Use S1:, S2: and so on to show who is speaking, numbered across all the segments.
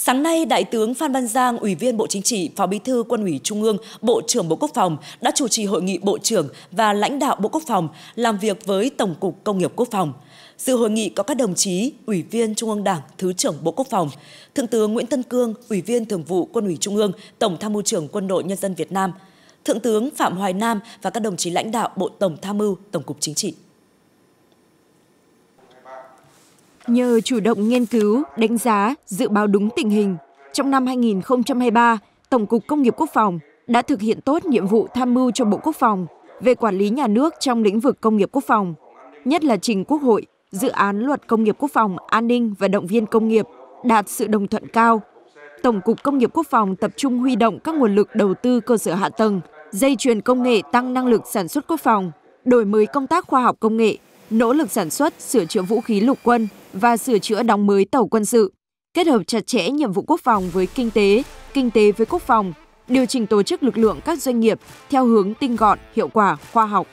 S1: Sáng nay, Đại tướng Phan Văn Giang, Ủy viên Bộ Chính trị, Phó Bí thư Quân ủy Trung ương, Bộ trưởng Bộ Quốc phòng đã chủ trì hội nghị Bộ trưởng và lãnh đạo Bộ Quốc phòng làm việc với Tổng cục Công nghiệp Quốc phòng. Dự hội nghị có các đồng chí Ủy viên Trung ương Đảng, Thứ trưởng Bộ Quốc phòng, Thượng tướng Nguyễn Tân Cương, Ủy viên Thường vụ Quân ủy Trung ương, Tổng tham mưu trưởng Quân đội Nhân dân Việt Nam, Thượng tướng Phạm Hoài Nam và các đồng chí lãnh đạo Bộ Tổng tham mưu Tổng cục Chính trị.
S2: Nhờ chủ động nghiên cứu, đánh giá, dự báo đúng tình hình, trong năm 2023, Tổng cục Công nghiệp Quốc phòng đã thực hiện tốt nhiệm vụ tham mưu cho Bộ Quốc phòng về quản lý nhà nước trong lĩnh vực công nghiệp quốc phòng, nhất là trình Quốc hội dự án luật công nghiệp quốc phòng, an ninh và động viên công nghiệp đạt sự đồng thuận cao. Tổng cục Công nghiệp Quốc phòng tập trung huy động các nguồn lực đầu tư cơ sở hạ tầng, dây chuyền công nghệ tăng năng lực sản xuất quốc phòng, đổi mới công tác khoa học công nghệ, nỗ lực sản xuất, sửa chữa vũ khí lục quân và sửa chữa đóng mới tàu quân sự, kết hợp chặt chẽ nhiệm vụ quốc phòng với kinh tế, kinh tế với quốc phòng, điều chỉnh tổ chức lực lượng các doanh nghiệp theo hướng tinh gọn, hiệu quả, khoa học.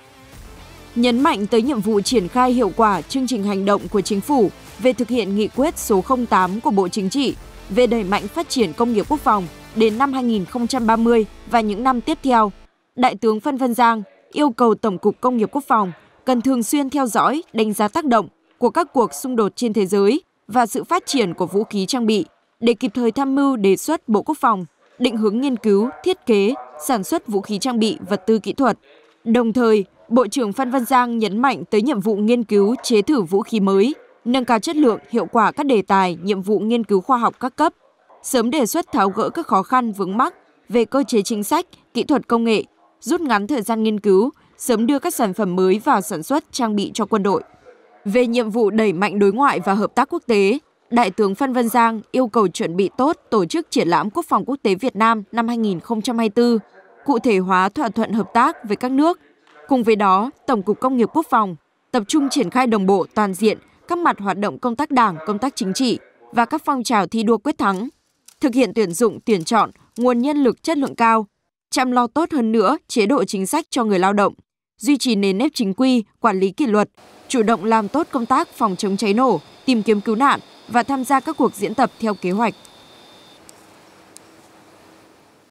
S2: Nhấn mạnh tới nhiệm vụ triển khai hiệu quả chương trình hành động của chính phủ về thực hiện nghị quyết số 08 của Bộ Chính trị về đẩy mạnh phát triển công nghiệp quốc phòng đến năm 2030 và những năm tiếp theo, Đại tướng Phan Văn Giang yêu cầu Tổng cục Công nghiệp Quốc phòng cần thường xuyên theo dõi, đánh giá tác động của các cuộc xung đột trên thế giới và sự phát triển của vũ khí trang bị để kịp thời tham mưu đề xuất Bộ Quốc phòng định hướng nghiên cứu, thiết kế, sản xuất vũ khí trang bị, vật tư kỹ thuật. Đồng thời, Bộ trưởng Phan Văn Giang nhấn mạnh tới nhiệm vụ nghiên cứu chế thử vũ khí mới, nâng cao chất lượng, hiệu quả các đề tài, nhiệm vụ nghiên cứu khoa học các cấp, sớm đề xuất tháo gỡ các khó khăn vướng mắc về cơ chế chính sách, kỹ thuật công nghệ, rút ngắn thời gian nghiên cứu, sớm đưa các sản phẩm mới vào sản xuất trang bị cho quân đội. Về nhiệm vụ đẩy mạnh đối ngoại và hợp tác quốc tế, Đại tướng Phan Văn Giang yêu cầu chuẩn bị tốt tổ chức triển lãm quốc phòng quốc tế Việt Nam năm 2024, cụ thể hóa thỏa thuận hợp tác với các nước. Cùng với đó, Tổng cục Công nghiệp Quốc phòng tập trung triển khai đồng bộ toàn diện các mặt hoạt động công tác đảng, công tác chính trị và các phong trào thi đua quyết thắng, thực hiện tuyển dụng, tuyển chọn, nguồn nhân lực chất lượng cao, chăm lo tốt hơn nữa chế độ chính sách cho người lao động, duy trì nền nếp chính quy, quản lý kỷ luật, chủ động làm tốt công tác phòng chống cháy nổ, tìm kiếm cứu nạn và tham gia các cuộc diễn tập theo kế hoạch.